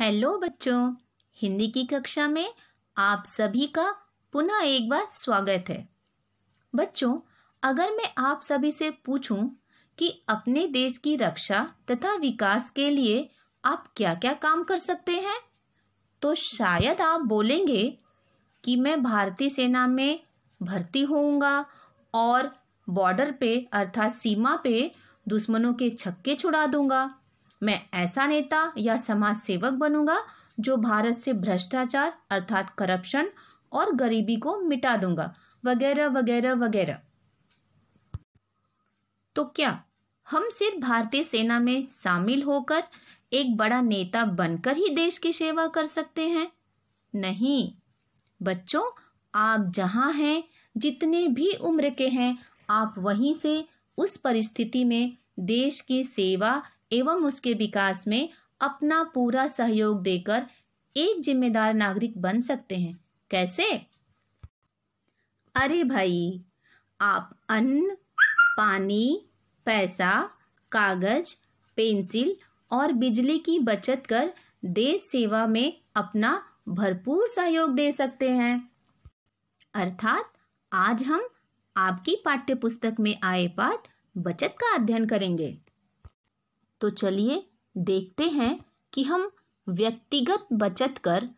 hello बच्चों हिंदी की कक्षा में आप सभी का पुनः एक बार स्वागत है बच्चों अगर मैं आप सभी से पूछूं कि अपने देश की रक्षा तथा विकास के लिए आप क्या क्या काम कर सकते हैं तो शायद आप बोलेंगे कि मैं भारतीय सेना में भर्ती होऊंगा और बॉर्डर पे अर्थात सीमा पे दुश्मनों के छक्के छुड़ा दूंगा मैं ऐसा नेता या समाज सेवक बनूंगा जो भारत से भ्रष्टाचार अर्थात करप्शन और गरीबी को मिटा दूंगा वगैरह वगैरह वगैरह तो क्या हम सिर्फ भारतीय सेना में शामिल होकर एक बड़ा नेता बनकर ही देश की सेवा कर सकते हैं नहीं बच्चों आप जहां हैं जितने भी उम्र के हैं आप वहीं से उस परिस्थिति में देश की सेवा एवं उसके विकास में अपना पूरा सहयोग देकर एक जिम्मेदार नागरिक बन सकते हैं कैसे अरे भाई आप अन्न पानी पैसा कागज पेंसिल और बिजली की बचत कर देश सेवा में अपना भरपूर सहयोग दे सकते हैं अर्थात आज हम आपकी पाठ्य पुस्तक में आए पाठ बचत का अध्ययन करेंगे तो चलिए देखते हैं कि हम व्यक्तिगत बचत कर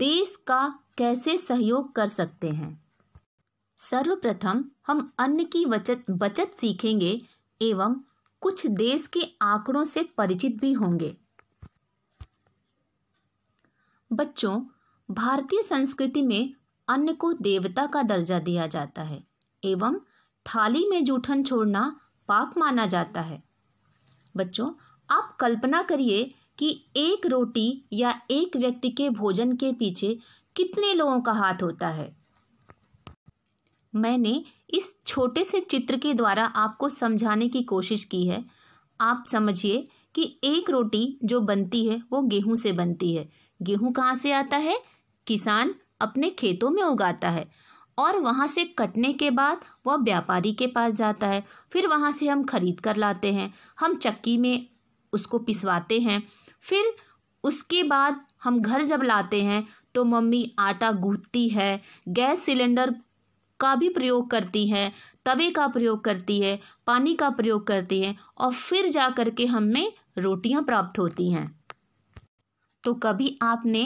देश का कैसे सहयोग कर सकते हैं सर्वप्रथम हम अन्न की बचत बचत सीखेंगे एवं कुछ देश के आंकड़ों से परिचित भी होंगे बच्चों भारतीय संस्कृति में अन्न को देवता का दर्जा दिया जाता है एवं थाली में जूठन छोड़ना पाप माना जाता है बच्चों आप कल्पना करिए कि एक रोटी या एक व्यक्ति के भोजन के पीछे कितने लोगों का हाथ होता है मैंने इस छोटे से चित्र के द्वारा आपको समझाने की कोशिश की है आप समझिए कि एक रोटी जो बनती है वो गेहूं से बनती है गेहूं कहाँ से आता है किसान अपने खेतों में उगाता है और वहाँ से कटने के बाद वह व्यापारी के पास जाता है फिर वहाँ से हम खरीद कर लाते हैं हम चक्की में उसको पिसवाते हैं फिर उसके बाद हम घर जब लाते हैं तो मम्मी आटा गूंथती है गैस सिलेंडर का भी प्रयोग करती है तवे का प्रयोग करती है पानी का प्रयोग करती है और फिर जा कर के हमें रोटियाँ प्राप्त होती हैं तो कभी आपने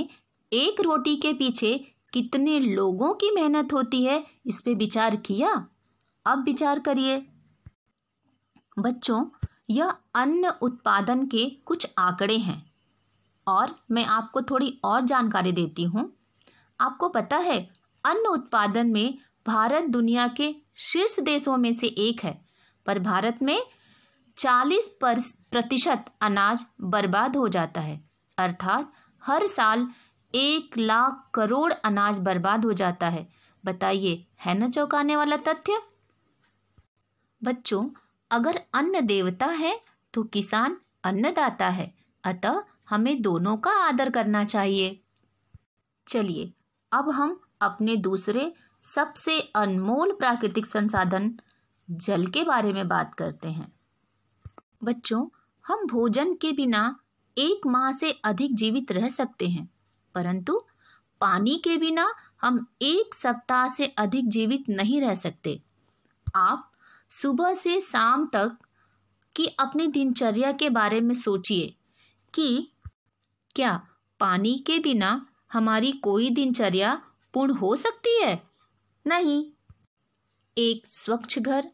एक रोटी के पीछे कितने लोगों की मेहनत होती है इस पर विचार किया अब विचार करिए बच्चों यह अन्न उत्पादन के कुछ आंकड़े हैं और मैं आपको थोड़ी और जानकारी देती हूँ आपको पता है अन्न उत्पादन में भारत दुनिया के शीर्ष देशों में से एक है पर भारत में 40 प्रतिशत अनाज बर्बाद हो जाता है अर्थात हर साल एक लाख करोड़ अनाज बर्बाद हो जाता है बताइए है ना चौंकाने वाला तथ्य बच्चों अगर अन्न देवता है तो किसान अन्नदाता है अतः हमें दोनों का आदर करना चाहिए चलिए अब हम अपने दूसरे सबसे अनमोल प्राकृतिक संसाधन जल के बारे में बात करते हैं बच्चों हम भोजन के बिना एक माह से अधिक जीवित रह सकते हैं परंतु पानी के बिना हम एक सप्ताह से अधिक जीवित नहीं रह सकते आप सुबह से शाम तक की अपनी दिनचर्या के बारे में सोचिए कि क्या पानी के बिना हमारी कोई दिनचर्या पूर्ण हो सकती है नहीं एक स्वच्छ घर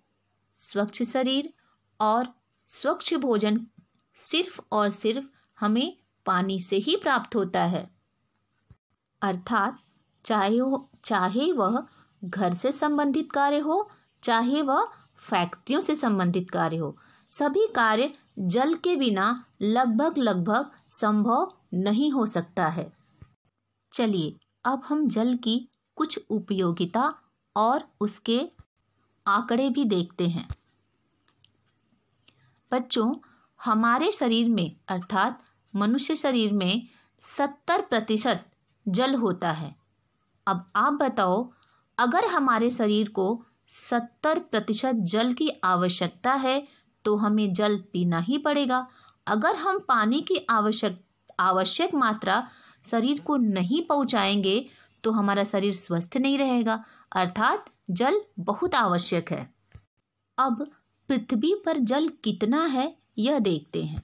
स्वच्छ शरीर और स्वच्छ भोजन सिर्फ और सिर्फ हमें पानी से ही प्राप्त होता है अर्थात चाहे चाहे वह घर से संबंधित कार्य हो चाहे वह फैक्ट्रियों से संबंधित कार्य हो सभी कार्य जल के बिना लगभग लगभग संभव नहीं हो सकता है चलिए अब हम जल की कुछ उपयोगिता और उसके आंकड़े भी देखते हैं बच्चों हमारे शरीर में अर्थात मनुष्य शरीर में सत्तर प्रतिशत जल होता है अब आप बताओ अगर हमारे शरीर को सत्तर प्रतिशत जल की आवश्यकता है तो हमें जल पीना ही पड़ेगा अगर हम पानी की आवश्यक आवश्यक मात्रा शरीर को नहीं पहुंचाएंगे तो हमारा शरीर स्वस्थ नहीं रहेगा अर्थात जल बहुत आवश्यक है अब पृथ्वी पर जल कितना है यह देखते हैं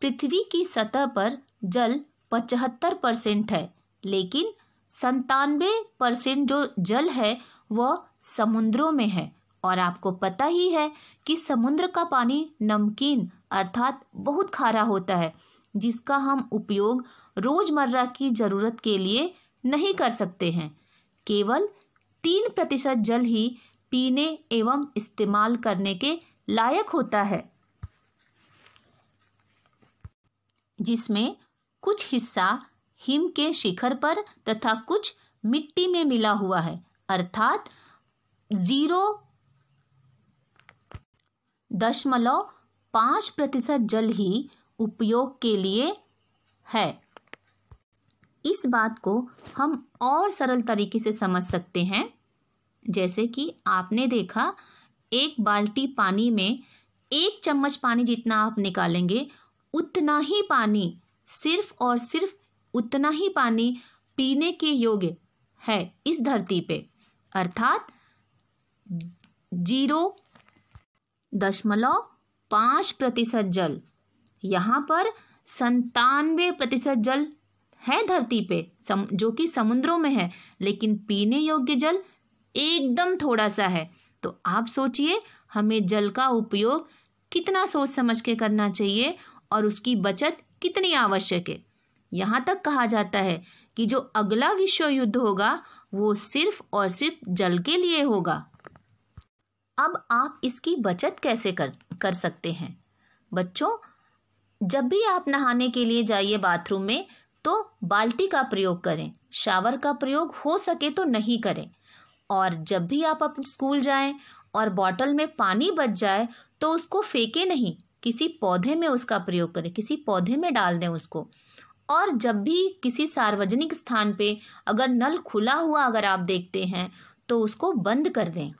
पृथ्वी की सतह पर जल पचहत्तर परसेंट है लेकिन संतानवे परसेंट जो जल है वह समुद्रों में है और आपको पता ही है कि समुद्र का पानी नमकीन अर्थात बहुत खारा होता है जिसका हम उपयोग रोज़मर्रा की ज़रूरत के लिए नहीं कर सकते हैं केवल तीन प्रतिशत जल ही पीने एवं इस्तेमाल करने के लायक होता है जिसमें कुछ हिस्सा हिम के शिखर पर तथा कुछ मिट्टी में मिला हुआ है अर्थात जीरो दशमलव पांच प्रतिशत जल ही उपयोग के लिए है इस बात को हम और सरल तरीके से समझ सकते हैं जैसे कि आपने देखा एक बाल्टी पानी में एक चम्मच पानी जितना आप निकालेंगे उतना ही पानी सिर्फ और सिर्फ उतना ही पानी पीने के योग्य है इस धरती पे अर्थात जीरो दशमलव पाँच प्रतिशत जल यहाँ पर संतानवे प्रतिशत जल है धरती पे सम, जो कि समुद्रों में है लेकिन पीने योग्य जल एकदम थोड़ा सा है तो आप सोचिए हमें जल का उपयोग कितना सोच समझ के करना चाहिए और उसकी बचत कितनी आवश्यक है यहाँ तक कहा जाता है कि जो अगला विश्व युद्ध होगा वो सिर्फ और सिर्फ जल के लिए होगा अब आप इसकी बचत कैसे कर कर सकते हैं बच्चों जब भी आप नहाने के लिए जाइए बाथरूम में तो बाल्टी का प्रयोग करें शावर का प्रयोग हो सके तो नहीं करें और जब भी आप अपने स्कूल जाएं और बॉटल में पानी बच जाए तो उसको फेंके नहीं किसी पौधे में उसका प्रयोग करें किसी पौधे में डाल दें उसको और जब भी किसी सार्वजनिक स्थान पे अगर नल खुला हुआ अगर आप देखते हैं तो उसको बंद कर दें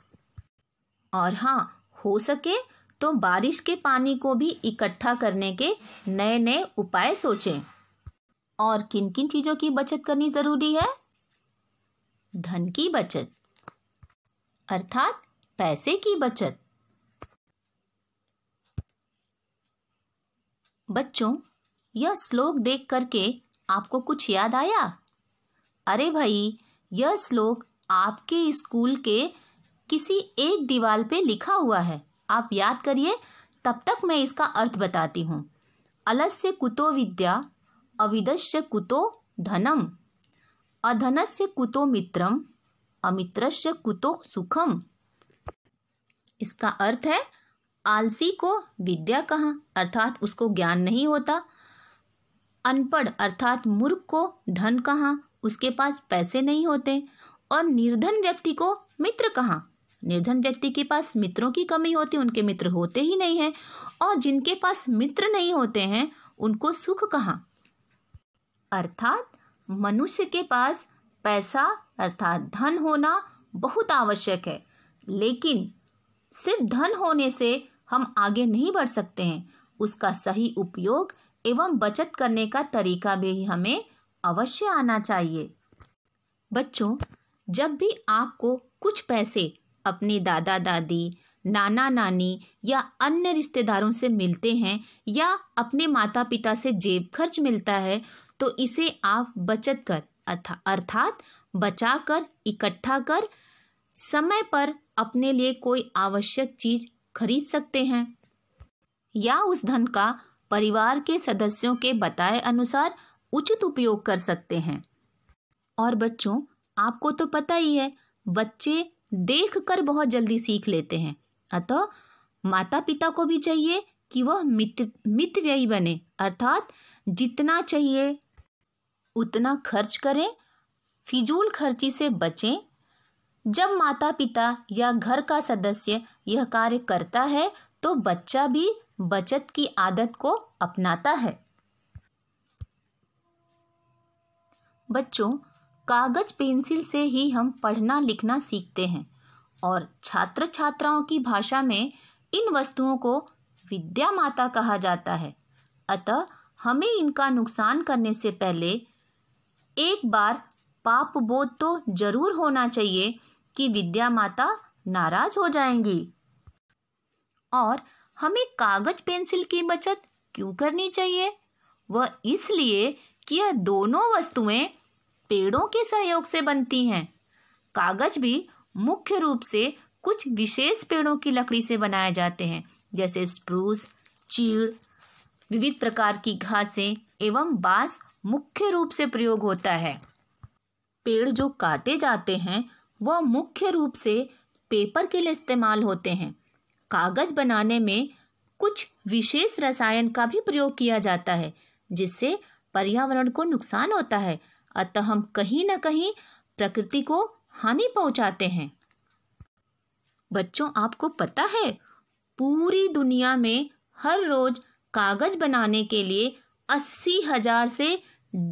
और हाँ हो सके तो बारिश के पानी को भी इकट्ठा करने के नए नए उपाय सोचें और किन किन चीज़ों की बचत करनी ज़रूरी है धन की बचत अर्थात पैसे की बचत बच्चों यह श्लोक देख करके आपको कुछ याद आया अरे भाई यह श्लोक आपके स्कूल के किसी एक दीवार पे लिखा हुआ है आप याद करिए तब तक मैं इसका अर्थ बताती हूँ अलस्य कुतो विद्या अविदस्य कुतो धनम अधनस्य कुतो मित्रम अमित्रस्य कुतो सुखम इसका अर्थ है आलसी को विद्या कहा अर्थात उसको ज्ञान नहीं होता अनपढ़ अर्थात मूर्ख को धन कहा उसके पास पैसे नहीं होते और निर्धन व्यक्ति को मित्र कहा निर्धन व्यक्ति के पास मित्रों की कमी होती उनके मित्र होते ही नहीं हैं और जिनके पास मित्र नहीं होते हैं उनको सुख कहा अर्थात मनुष्य के पास पैसा अर्थात धन होना बहुत आवश्यक है लेकिन सिर्फ धन होने से हम आगे नहीं बढ़ सकते हैं उसका सही उपयोग एवं बचत करने का तरीका भी हमें अवश्य आना चाहिए बच्चों जब भी आपको कुछ पैसे अपने दादा दादी नाना नानी या अन्य रिश्तेदारों से मिलते हैं या अपने माता पिता से जेब खर्च मिलता है तो इसे आप बचत कर अर्थात बचा कर इकट्ठा कर समय पर अपने लिए कोई आवश्यक चीज़ खरीद सकते हैं या उस धन का परिवार के सदस्यों के बताए अनुसार उचित उपयोग कर सकते हैं और बच्चों आपको तो पता ही है बच्चे देख कर बहुत जल्दी सीख लेते हैं अतः माता पिता को भी चाहिए कि वह मित मित व्ययी बने अर्थात जितना चाहिए उतना खर्च करें फिजूल खर्ची से बचें जब माता पिता या घर का सदस्य यह कार्य करता है तो बच्चा भी बचत की आदत को अपनाता है बच्चों कागज पेंसिल से ही हम पढ़ना लिखना सीखते हैं और छात्र छात्राओं की भाषा में इन वस्तुओं को विद्या माता कहा जाता है अतः हमें इनका नुकसान करने से पहले एक बार पाप बोध तो जरूर होना चाहिए कि विद्या माता नाराज हो जाएंगी और हमें कागज पेंसिल की बचत क्यों करनी चाहिए वह इसलिए कि यह दोनों वस्तुएं पेड़ों के सहयोग से बनती हैं कागज भी मुख्य रूप से कुछ विशेष पेड़ों की लकड़ी से बनाए जाते हैं जैसे स्प्रूस चीड़ विविध प्रकार की घासें एवं बांस मुख्य रूप से प्रयोग होता है पेड़ जो काटे जाते हैं वह मुख्य रूप से पेपर के लिए इस्तेमाल होते हैं कागज़ बनाने में कुछ विशेष रसायन का भी प्रयोग किया जाता है जिससे पर्यावरण को नुकसान होता है अतः हम कहीं ना कहीं प्रकृति को हानि पहुंचाते हैं बच्चों आपको पता है पूरी दुनिया में हर रोज कागज बनाने के लिए अस्सी हजार से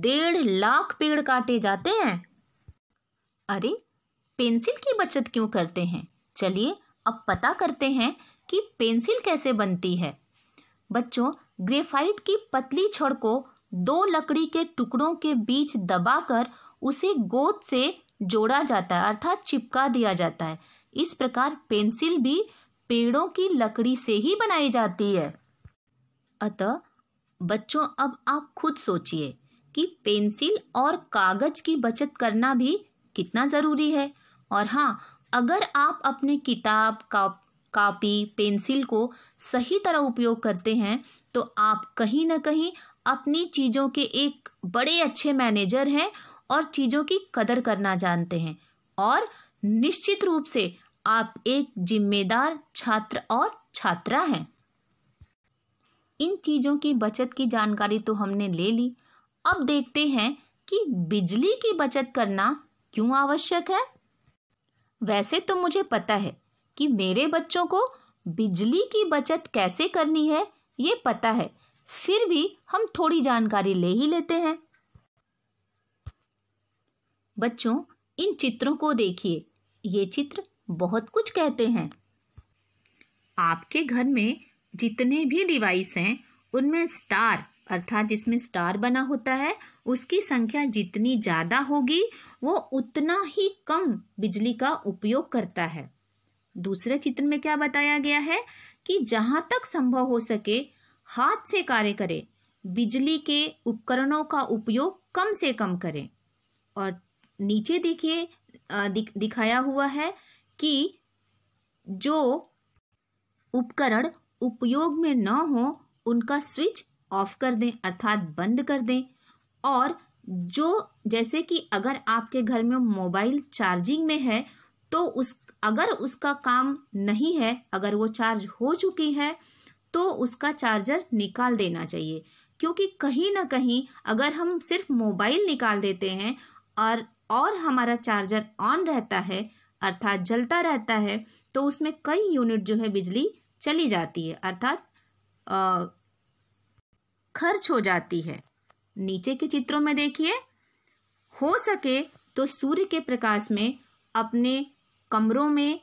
डेढ़ लाख पेड़ काटे जाते हैं अरे पेंसिल की बचत क्यों करते हैं चलिए अब पता करते हैं कि पेंसिल कैसे बनती है बच्चों ग्रेफाइट की पतली छड़ को दो लकड़ी के टुकड़ों के बीच दबाकर उसे गोद से जोड़ा जाता है अर्थात चिपका दिया जाता है इस प्रकार पेंसिल भी पेड़ों की लकड़ी से ही बनाई जाती है अतः बच्चों अब आप खुद सोचिए कि पेंसिल और कागज की बचत करना भी कितना ज़रूरी है और हाँ अगर आप अपने किताब का कापी पेंसिल को सही तरह उपयोग करते हैं तो आप कहीं ना कहीं अपनी चीज़ों के एक बड़े अच्छे मैनेजर हैं और चीज़ों की कदर करना जानते हैं और निश्चित रूप से आप एक जिम्मेदार छात्र और छात्रा हैं इन चीज़ों की बचत की जानकारी तो हमने ले ली अब देखते हैं कि बिजली की बचत करना क्यों आवश्यक है वैसे तो मुझे पता है कि मेरे बच्चों को बिजली की बचत कैसे करनी है ये पता है फिर भी हम थोड़ी जानकारी ले ही लेते हैं बच्चों इन चित्रों को देखिए ये चित्र बहुत कुछ कहते हैं आपके घर में जितने भी डिवाइस हैं उनमें स्टार अर्थात जिसमें स्टार बना होता है उसकी संख्या जितनी ज़्यादा होगी वो उतना ही कम बिजली का उपयोग करता है दूसरे चित्र में क्या बताया गया है कि जहाँ तक संभव हो सके हाथ से कार्य करें बिजली के उपकरणों का उपयोग कम से कम करें और नीचे देखिए दिख, दिखाया हुआ है कि जो उपकरण उपयोग में न हो उनका स्विच ऑफ कर दें अर्थात बंद कर दें और जो जैसे कि अगर आपके घर में मोबाइल चार्जिंग में है तो उस अगर उसका काम नहीं है अगर वो चार्ज हो चुकी है तो उसका चार्जर निकाल देना चाहिए क्योंकि कहीं ना कहीं अगर हम सिर्फ मोबाइल निकाल देते हैं और और हमारा चार्जर ऑन रहता है अर्थात जलता रहता है तो उसमें कई यूनिट जो है बिजली चली जाती है अर्थात खर्च हो जाती है नीचे के चित्रों में देखिए हो सके तो सूर्य के प्रकाश में अपने कमरों में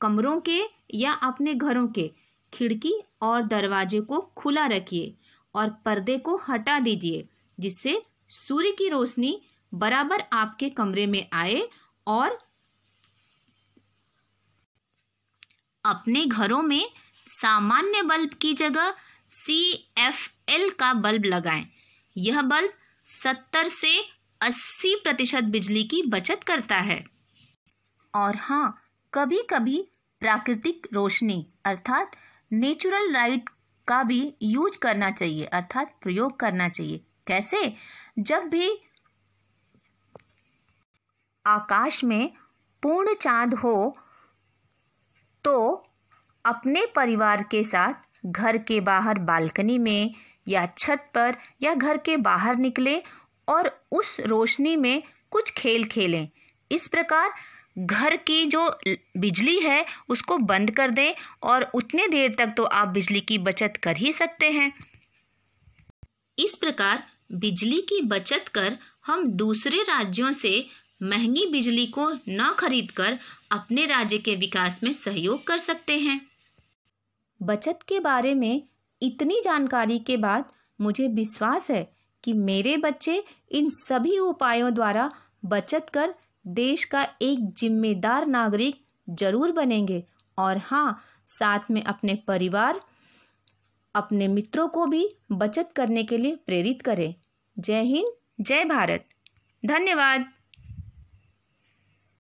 कमरों के या अपने घरों के खिड़की और दरवाजे को खुला रखिए और पर्दे को हटा दीजिए जिससे सूर्य की रोशनी बराबर आपके कमरे में आए और अपने घरों में सामान्य बल्ब की जगह सी एफ एल का बल्ब लगाएं यह बल्ब 70 से 80 प्रतिशत बिजली की बचत करता है और हाँ कभी कभी प्राकृतिक रोशनी अर्थात नेचुरल लाइट का भी यूज करना चाहिए अर्थात प्रयोग करना चाहिए कैसे जब भी आकाश में पूर्ण चांद हो तो अपने परिवार के साथ घर के बाहर बालकनी में या छत पर या घर के बाहर निकलें और उस रोशनी में कुछ खेल खेलें इस प्रकार घर की जो बिजली है उसको बंद कर दें और उतने देर तक तो आप बिजली की बचत कर ही सकते हैं इस प्रकार बिजली की बचत कर हम दूसरे राज्यों से महंगी बिजली को न खरीदकर अपने राज्य के विकास में सहयोग कर सकते हैं बचत के बारे में इतनी जानकारी के बाद मुझे विश्वास है कि मेरे बच्चे इन सभी उपायों द्वारा बचत कर देश का एक जिम्मेदार नागरिक जरूर बनेंगे और हाँ साथ में अपने परिवार अपने मित्रों को भी बचत करने के लिए प्रेरित करें जय हिंद जय भारत धन्यवाद